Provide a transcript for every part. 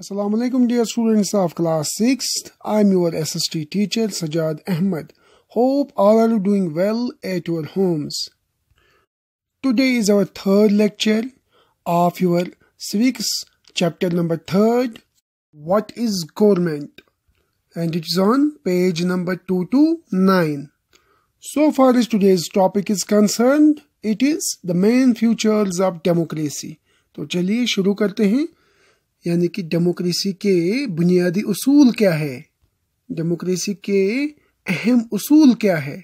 Assalamu alaikum dear students of class 6th. I'm your SST teacher Sajad Ahmed. Hope all are doing well at your homes. Today is our third lecture of your civics chapter number 3rd What is government? And it is on page number 229. So far as today's topic is concerned, it is the main features of democracy. So let's start. यानी कि democracy के बुनियादी असूल क्या है democracy के अहम असूल क्या है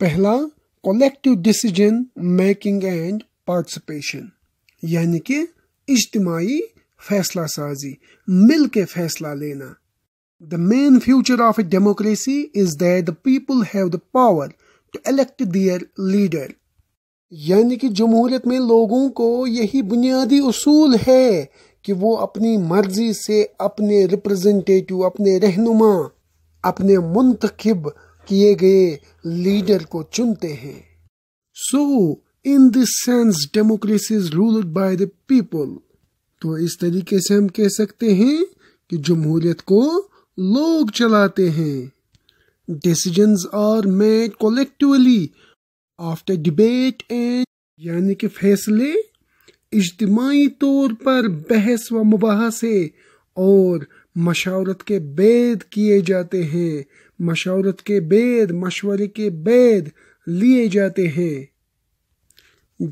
पहला collective decision making and participation यानी कि इज्तमाही फैसला साजी मिल के फैसला लेना the main future of a democracy is that the people have the power to elect their leader यानी कि जमहूरियत में लोगों को यही बुनियादी असूल है कि वो अपनी मर्जी से अपने रिप्रेजेंटेटिव अपने रहनुमा अपने मुंतखब किए गए लीडर को चुनते हैं so in this sense democracy is ruled by the people तो इस तरीके से हम कह सकते हैं कि जमहूरियत को लोग चलाते हैं decision are made collectively after debate and यानी कि फैसले इज्तमी तौर पर बहस व मुबासे और मशावरत के बेद किए जाते हैं मशावरत के बेद मशवरे के बेद लिए जाते हैं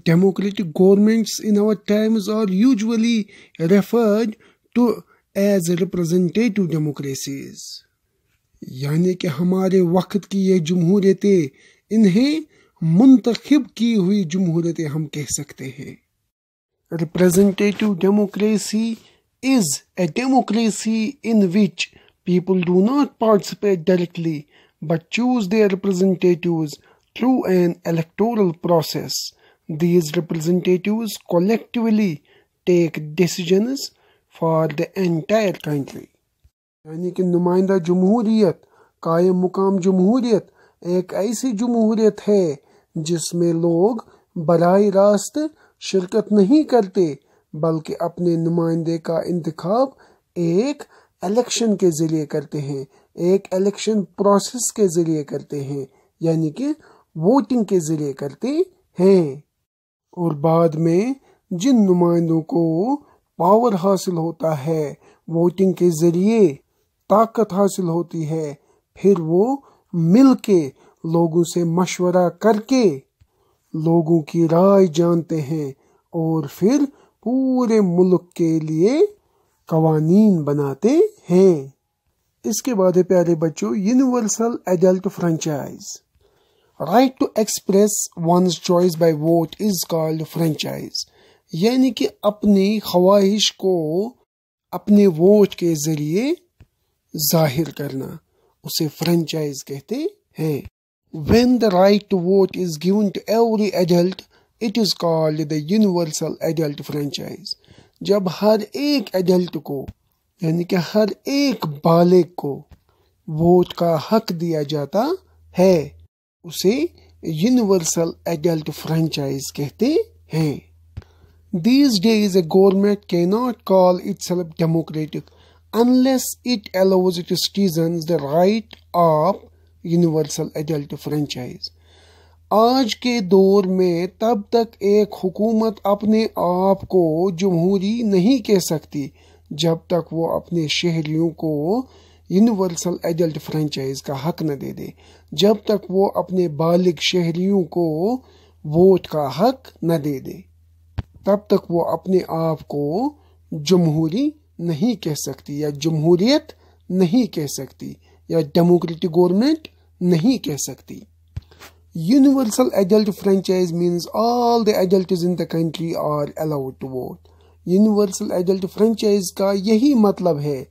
democratic governments in our times are usually referred to as representative democracies यानी कि हमारे वक्त की ये जमहूरतें इन्हें मुंतखब की हुई जमहूरतें हम कह सकते हैं Representative democracy is a democracy in which people do not participate directly but choose their representatives through an electoral process. These representatives collectively take decisions for the entire country. यानी कि नुमाइंदा जमहूरीत कायम मुकाम जमहूरीत एक ऐसी जमहूरीत है जिसमें लोग बर रास्त शिरकत नहीं करते बल्कि अपने नुमाइंदे का इंतखब एक इलेक्शन के ज़रिए करते हैं एक इलेक्शन प्रोसेस के ज़रिए करते हैं यानी कि वोटिंग के ज़रिए करते हैं और बाद में जिन नुमाइंदों को पावर हासिल होता है वोटिंग के ज़रिए ताकत हासिल होती है फिर वो मिल के लोगों से मशवरा करके लोगों की राय जानते हैं और फिर पूरे मुल्क के लिए कवानीन बनाते हैं इसके बाद है प्यारे बच्चों universal adult franchise right to express one's choice by vote is called franchise यानी कि अपनी ख्वाहिश को अपने वोट के जरिए जाहिर करना उसे फ्रेंचाइज कहते हैं When the right to vote is given to every adult, it is called the universal adult franchise. जब हर एक एडल्ट को यानी कि हर एक बालिक को वोट का हक दिया जाता है उसे यूनिवर्सल एडल्ट फ्रेंचाइज कहते हैं These days, a government cannot call itself democratic unless it allows its citizens the right of universal adult franchise आज के दौर में तब तक एक हुकूमत अपने आप को जमहूरी नहीं कह सकती जब तक वो अपने शहरियों को यूनिवर्सल एडल्ट फ्रेंचाइज का हक न दे दे जब तक वो अपने बालिग शहरियों को वोट का हक न दे दे तब तक वो अपने आप को जमहूरी नहीं कह सकती या जमहूरियत नहीं कह सकती या डेमोक्रेटिक गवर्नमेंट नहीं कह सकती universal adult franchise means all the adult in the country are allowed to vote universal adult franchise का यही मतलब है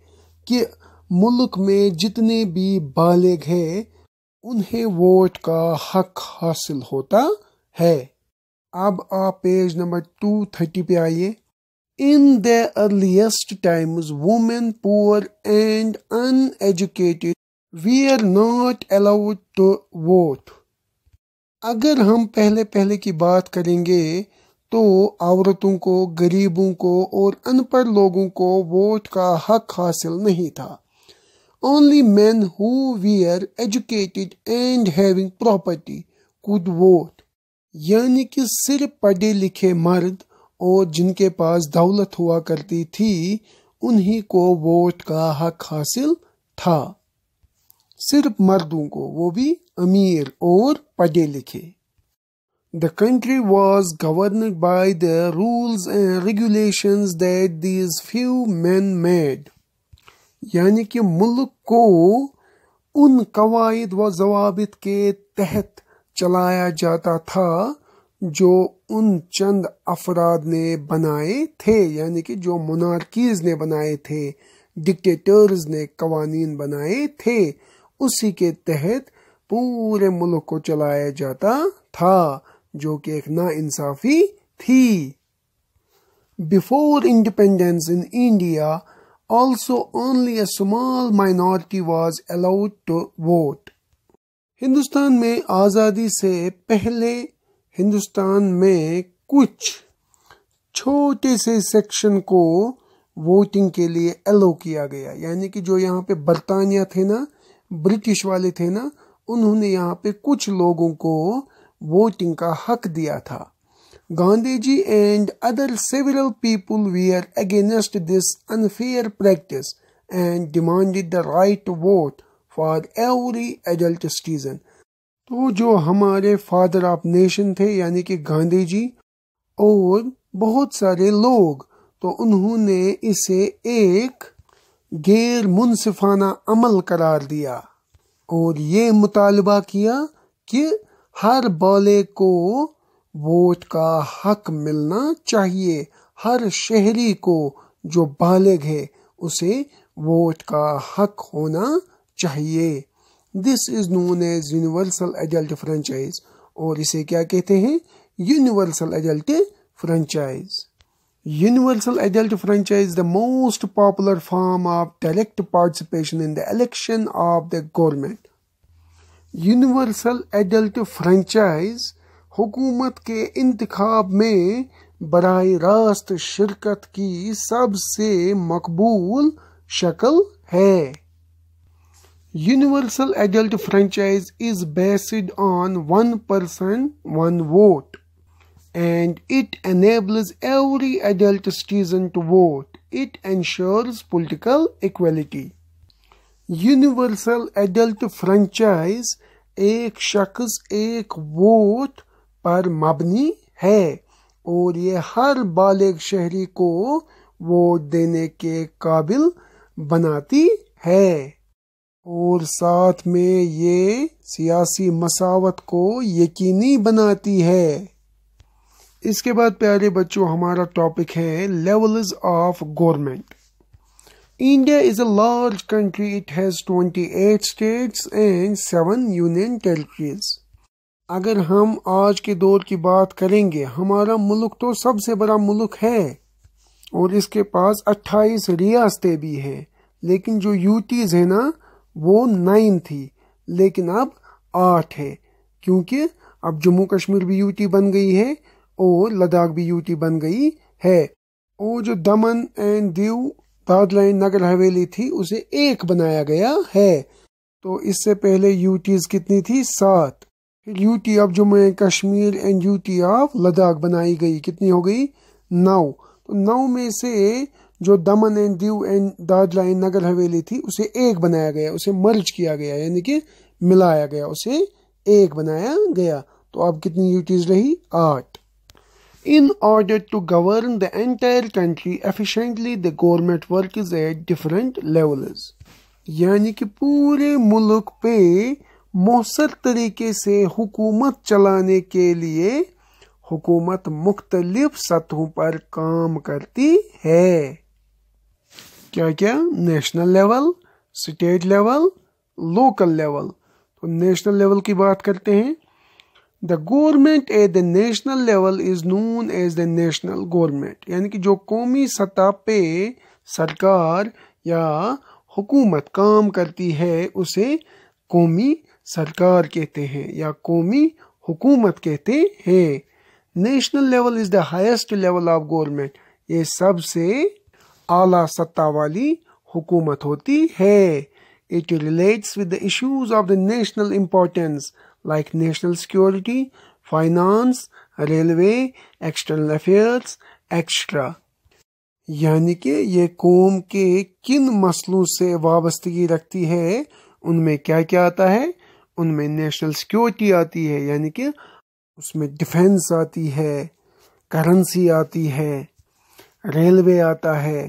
कि मुल्क में जितने भी बालिग हैं उन्हें वोट का हक हासिल होता है अब आप पेज नंबर टू थर्टी पे आइए in the earliest times women poor and uneducated we not allowed to vote अगर हम पहले पहले की बात करेंगे तो औरतों को गरीबों को और अनपढ़ लोगों को वोट का हक हासिल नहीं था only man who were educated and having property could vote यानी कि सिर्फ पढ़े लिखे मर्द और जिनके पास दौलत हुआ करती थी उन्हीं को वोट का हक हासिल था सिर्फ मर्दों को वो भी अमीर और पढ़े लिखे the country was governed by the rules and regulation that these few man made यानी कि मुल्क को उन कवायद व जवाबित के तहत चलाया जाता था जो उन चंद अफराद ने बनाए थे यानी कि जो मोनार्कीज ने बनाए थे डिक्टेटर्स ने कवानीन बनाए थे उसी के तहत पूरे मुल्क को चलाया जाता था जो कि एक ना इंसाफी थी before independence in India also only a small minority was allowed to vote Hindustan में आज़ादी से पहले हिंदुस्तान में कुछ छोटे से सेक्शन को वोटिंग के लिए अलो किया गया यानी कि जो यहाँ पे बर्तानिया थे ना ब्रिटिश वाले थे ना उन्होंने यहाँ पे कुछ लोगों को वोटिंग का हक दिया था Gandhi ji and other civil people were against this unfair practice and demanded the right vote for every adult citizen तो जो हमारे फादर ऑफ नेशन थे यानी कि गांधी जी और बहुत सारे लोग तो उन्होंने इसे एक गैर मुनसिफाना अमल करार दिया और ये मुतालबा किया कि हर बाले को वोट का हक मिलना चाहिए हर शहरी को जो बालिग है उसे वोट का हक होना चाहिए this is known as universal adult franchise और इसे क्या कहते हैं universal adult franchise Universal adult franchise is the most popular form of direct participation in the election of the government. Universal adult franchise हुकूमत के इंतखब में बर रास्त शिरकत की सबसे मकबूल शक्ल है universal adult franchise is based on one person one vote and it enables every adult citizen to vote. It ensures political equality. Universal adult franchise एक शख्स एक वोट पर मबनी है और ये हर बालिग शहरी को वोट देने के काबिल बनाती है और साथ में ये सियासी मसावत को यकीनी बनाती है इसके बाद प्यारे बच्चों हमारा टॉपिक है levels of government India is a large country it has 28 states and seven union territories अगर हम आज के दौर की बात करेंगे हमारा मुल्क तो सबसे बड़ा मुल्क है और इसके पास 28 रियासतें भी हैं लेकिन जो यूटीज है ना वो नाइन थी लेकिन अब आठ है क्योंकि अब जम्मू कश्मीर भी यूटी बन गई है और लद्दाख भी यूटी बन गई है और जो दमन एंड दीव दादलैंड नगर हवेली थी उसे एक बनाया गया है तो इससे पहले यूटीज कितनी थी सात फिर UT of Jammu and Kashmir and UT of Ladakh बनाई गई कितनी हो गई नौ तो नौ में से जो दमन एंड दीव एंड दादलाइन नगर हवेली थी उसे एक बनाया गया उसे मर्ज किया गया यानी कि मिलाया गया उसे एक बनाया गया तो अब कितनी यूटीज रही आठ In order to govern the entire country efficiently, the government works at different levels. यानी कि पूरे मुल्क पे मौसर तरीके से हुकूमत चलाने के लिए हुकूमत मुख्तलिफ सतहों पर काम करती है क्या क्या national level state level local level तो नेशनल लेवल की बात करते हैं the government at the national level is known as the national government यानी कि जो कौमी सतह पे सरकार या हुकूमत काम करती है उसे कौमी सरकार कहते हैं या कौमी हुकूमत कहते हैं national level is the highest level of government ये सबसे आला सत्ता वाली हुकूमत होती है it relates with the issues of the national importance like national security, finance, railway, external affairs, etc. यानि कि ये कौम के किन मसलों से वाबस्तगी रखती है उनमें क्या क्या आता है उनमें नेशनल सिक्योरिटी आती है यानी कि उसमें डिफेंस आती है करेंसी आती है रेलवे आता है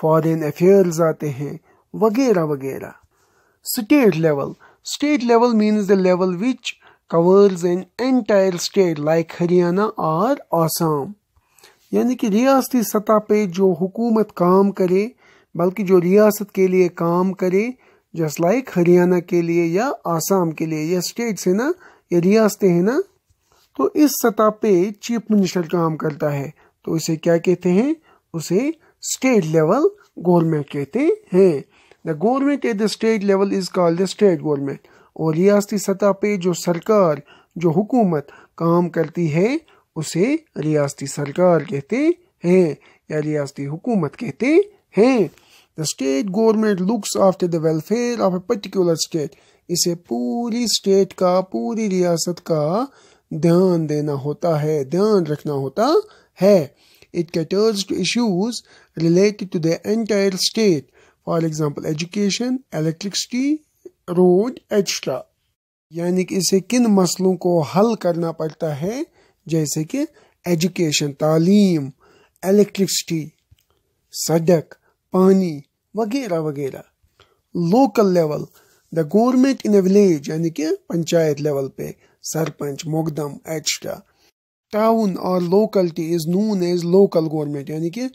फॉरेन अफेयर्स आते हैं वगैरह वगैरह state level State level means the level which covers an entire state like Haryana or Assam. यानी कि रियासती सतह पे जो हुकूमत काम करे बल्कि जो रियासत के लिए काम करे जस्ट लाइक हरियाणा के लिए या आसाम के लिए या स्टेट है ना या रियासतें हैं ना तो इस सतह पे चीफ मिनिस्टर काम करता है तो इसे क्या कहते हैं उसे स्टेट लेवल गवर्नमेंट कहते हैं the government at the state level is called the state government और रियासती सतह पे जो सरकार जो हुकूमत काम करती है उसे रियासती सरकार कहते हैं या रियासती हुकूमत कहते हैं the state government looks after the welfare of a particular state इसे पूरी स्टेट का पूरी रियासत का ध्यान देना होता है ध्यान रखना होता है it caters to issues related to the entire state for example education electricity road extra यानि कि इसे किन मसलों को हल करना पड़ता है जैसे कि एजुकेशन तालीम इलेक्ट्रिसिटी सड़क पानी वगैरह वगैरह local level the government in a village यानी कि पंचायत लेवल पे सरपंच मुकदम एक्स्ट्रा टाउन और locality is known as local government यानी कि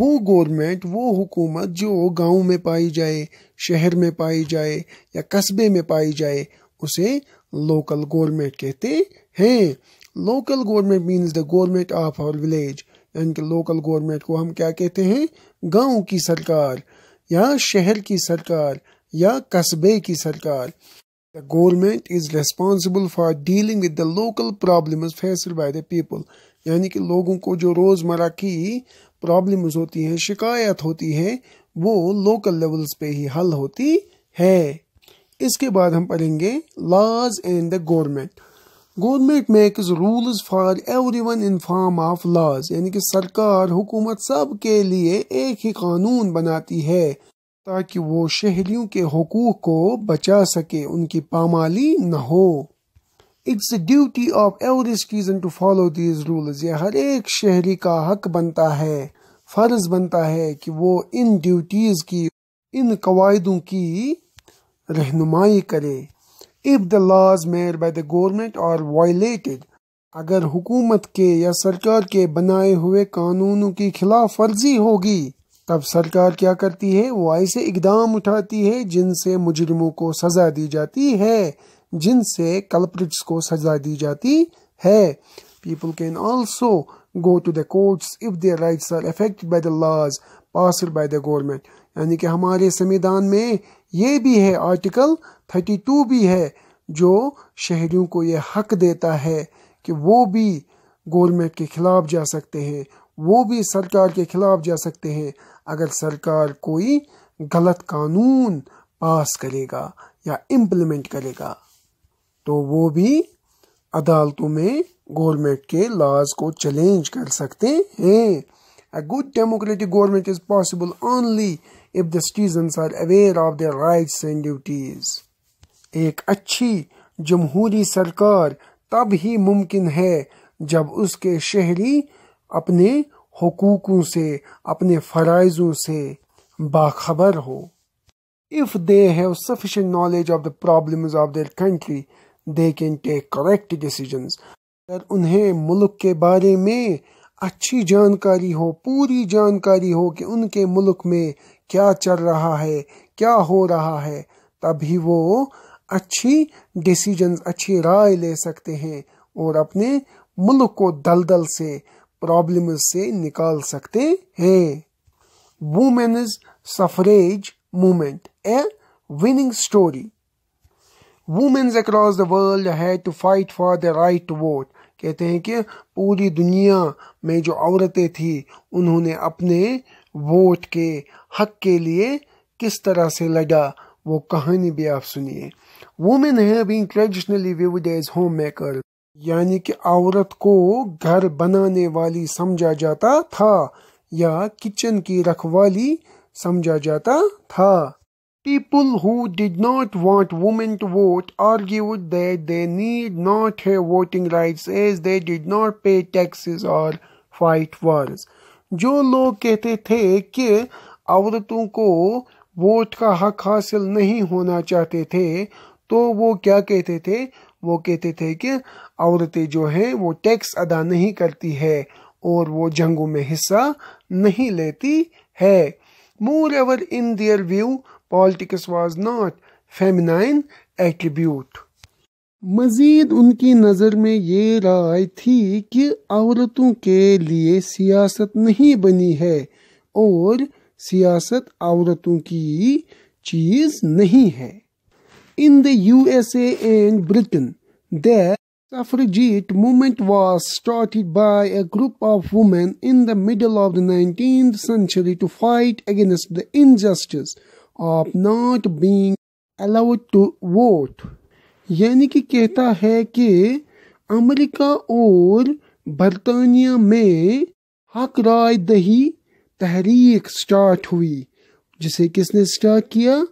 वो गवर्नमेंट वो हुकूमत जो गांव में पाई जाए शहर में पाई जाए या कस्बे में पाई जाए उसे लोकल गवर्नमेंट कहते हैं local government means the government of our village यानी कि लोकल गवर्नमेंट को हम क्या कहते हैं गांव की सरकार या शहर की सरकार या कस्बे की सरकार The government is responsible for dealing with the local problems faced by the people. यानी कि लोगों को जो रोज़मर्रा की प्रॉब्लम्स होती हैं शिकायत होती है वो लोकल लेवल्स पे ही हल होती है इसके बाद हम पढ़ेंगे laws and the government government makes rules for everyone in form of laws यानी कि सरकार हुकूमत सब के लिए एक ही कानून बनाती है ताकि वो शहरियों के हकूक को बचा सके उनकी पामाली न हो it's duty of every citizen to follow these rules ये हर एक शहरी का हक बनता है फर्ज बनता है कि वो इन ड्यूटीज़ की इन कवायदों की रहनुमाई करे if the laws made by the government are violated अगर हुकूमत के या सरकार के बनाए हुए कानूनों की खिलाफ वर्जी होगी तब सरकार क्या करती है वो ऐसे इकदाम उठाती है जिनसे मुजरिमों को सजा दी जाती है जिनसे कल्प्रिट्स को सजा दी जाती है people can also go to the courts if their rights are affected by the laws pass by the government यानी कि हमारे संविधान में ये भी है आर्टिकल 32 भी है जो शहरियों को ये हक देता है कि वो भी गवर्नमेंट के खिलाफ जा सकते हैं वो भी सरकार के खिलाफ जा सकते हैं अगर सरकार कोई गलत कानून पास करेगा या इम्प्लीमेंट करेगा तो वो भी अदालतों में गवर्नमेंट के लॉज को चैलेंज कर सकते हैं a good democratic government is possible only if the citizens are aware of their rights and duties एक अच्छी जमहूरी सरकार तब ही मुमकिन है जब उसके शहरी अपने हकूक़ों से अपने फ़राइज़ों से बाखबर हो if they have sufficient knowledge of the problem of their country they can take correct decision अगर उन्हें मुल्क के बारे में अच्छी जानकारी हो पूरी जानकारी हो कि उनके मुल्क में क्या चल रहा है क्या हो रहा है तभी वो अच्छी डिसीजन अच्छी राय ले सकते हैं और अपने मुल्क को दलदल से प्रॉब्लम से निकाल सकते हैं women is suffrage movement a winning story womens across the world had to fight for the right to vote कहते हैं कि पूरी दुनिया में जो औरतें थी उन्होंने अपने वोट के हक के लिए किस तरह से लड़ा वो कहानी भी आप सुनिए women have been traditionally viewed as home maker यानी कि औरत को घर बनाने वाली समझा जाता था या किचन की रखवाली समझा जाता था people who did not want women to vote argued that they need not have voting rights as they did not pay taxes or fight wars जो लोग कहते थे कि औरतों को वोट का हक हासिल नहीं होना चाहते थे तो वो क्या कहते थे वो कहते थे कि औरतें जो हैं वो टैक्स अदा नहीं करती है और वो जंगों में हिस्सा नहीं लेती है moreover in their view politics was not feminine attribute मजीद उनकी नज़र में ये राय थी कि औरतों के लिए सियासत नहीं बनी है और सियासत औरतों की चीज़ नहीं है In the USA and Britain, the suffragette movement was started by a group of women in the middle of the 19th century to fight against the injustice of not being allowed to vote. यानी कि कहता है कि America और बरतानिया में हक राय दही तहरीक स्टार्ट हुई जिसे किसने स्टार्ट किया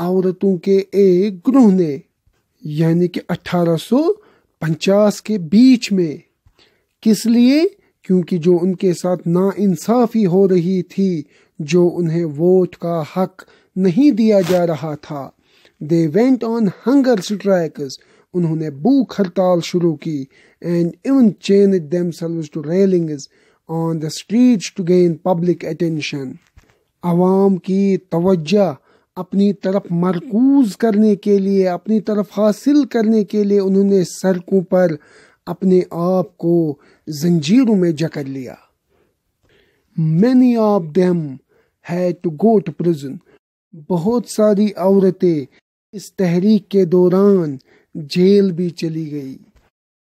औरतों के एक ग्रोह ने यानी कि 1850 के बीच में किस लिए क्योंकि जो उनके साथ इंसाफी हो रही थी जो उन्हें वोट का हक नहीं दिया जा रहा था they went on hunger strike उन्होंने भूख हड़ताल शुरू की and even chain themselves to railing on the street to gain public attention आवाम की तवज्जा अपनी तरफ मरकूज करने के लिए अपनी तरफ हासिल करने के लिए उन्होंने सड़कों पर अपने आप को जंजीरों में जकड़ लिया many of them had to go to prison बहुत सारी औरतें इस तहरीक के दौरान जेल भी चली गई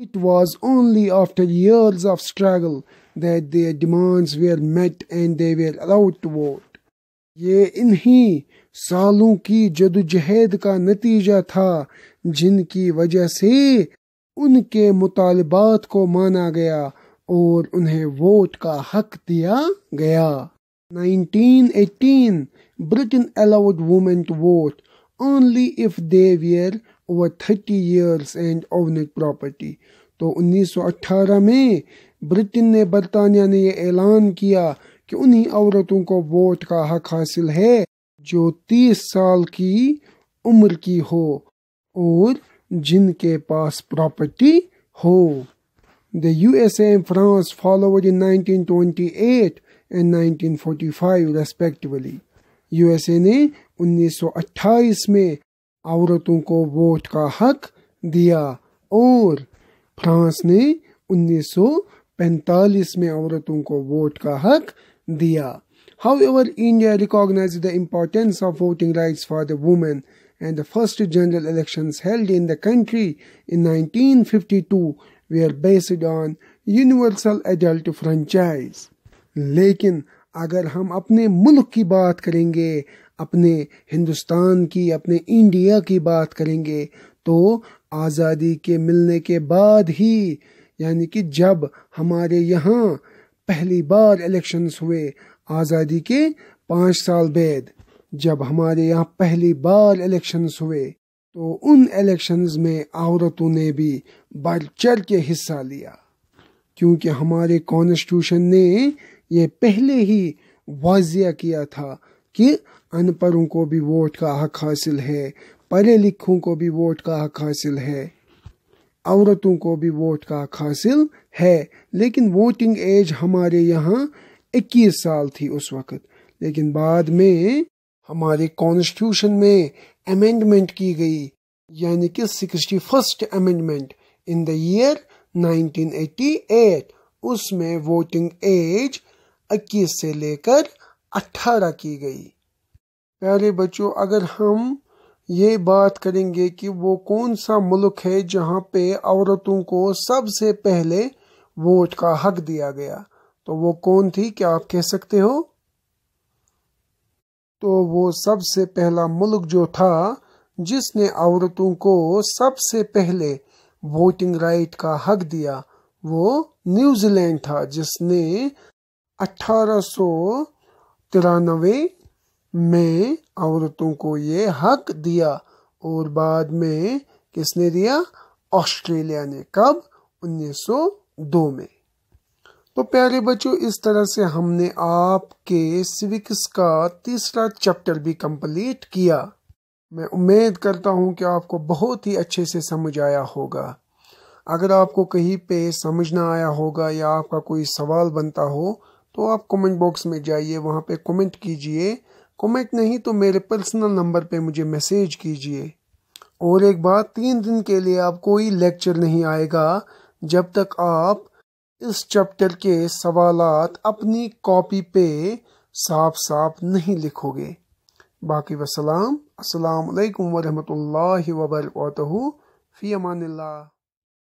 it was only after years of struggle that their demands were met and they were allowed to vote ये इन्हीं सालों की जदोजहद का नतीजा था जिनकी वजह से उनके मुतालबात को माना गया और उन्हें वोट का हक दिया गया 1918 Britain allowed women to vote only if they were over 30 years and owned property तो 1918 में ब्रिटेन ने बरतानिया ने यह ऐलान किया कि उन्हीं औरतों को वोट का हक हासिल है जो तीस साल की उम्र की हो और जिनके पास प्रॉपर्टी हो The USA and and followed in 1928 respectively 1945 S A ने 1928 में औरतों को वोट का हक दिया और फ्रांस ने 1945 में औरतों को वोट का हक दिया However, India recognized the importance of voting rights for the women and the first general elections held in the country in 1952 were based on universal adult franchise. Lekin, अगर हम अपने मुल्क की बात करेंगे अपने हिंदुस्तान की अपने इंडिया की बात करेंगे तो आज़ादी के मिलने के बाद ही यानी कि जब हमारे यहाँ पहली बार इलेक्शंस हुए आज़ादी के पाँच साल बाद जब हमारे यहाँ पहली बार इलेक्शंस हुए तो उन इलेक्शंस में औरतों ने भी बढ़ चढ़ के हिस्सा लिया क्योंकि हमारे कॉन्स्टिट्यूशन ने ये पहले ही वाजिया किया था कि अनपढ़ों को भी वोट का हक हासिल है पढ़े लिखों को भी वोट का हक हासिल है औरतों को भी वोट का हक हासिल है लेकिन वोटिंग एज हमारे यहाँ इक्कीस साल थी उस वक़्त लेकिन बाद में हमारे कॉन्स्टिट्यूशन में अमेंडमेंट की गई यानी कि sixty first amendment in the year 1988 उसमें वोटिंग एज 21 से लेकर 18 की गई प्यारे बच्चों अगर हम ये बात करेंगे कि वो कौन सा मुल्क है जहाँ पे औरतों को सबसे पहले वोट का हक दिया गया तो वो कौन थी क्या आप कह सकते हो तो वो सबसे पहला मुल्क जो था जिसने औरतों को सबसे पहले वोटिंग राइट का हक दिया वो न्यूजीलैंड था जिसने अठारह में औरतों को ये हक दिया और बाद में किसने दिया ऑस्ट्रेलिया ने कब 1902 में तो प्यारे बच्चों इस तरह से हमने आपके सिविक्स का तीसरा चैप्टर भी कंप्लीट किया मैं उम्मीद करता हूं कि आपको बहुत ही अच्छे से समझ आया होगा अगर आपको कहीं पे समझ ना आया होगा या आपका कोई सवाल बनता हो तो आप कमेंट बॉक्स में जाइए वहां पे कमेंट कीजिए कमेंट नहीं तो मेरे पर्सनल नंबर पे मुझे मैसेज कीजिए और एक बात तीन दिन के लिए आप कोई लेक्चर नहीं आएगा जब तक आप इस चैप्टर के सवालात अपनी कॉपी पे साफ साफ नहीं लिखोगे बाकी वसलाम असल वरहमत वरहमतुल्लाहि वबरकातुहू फ़ी अमानिल्लाह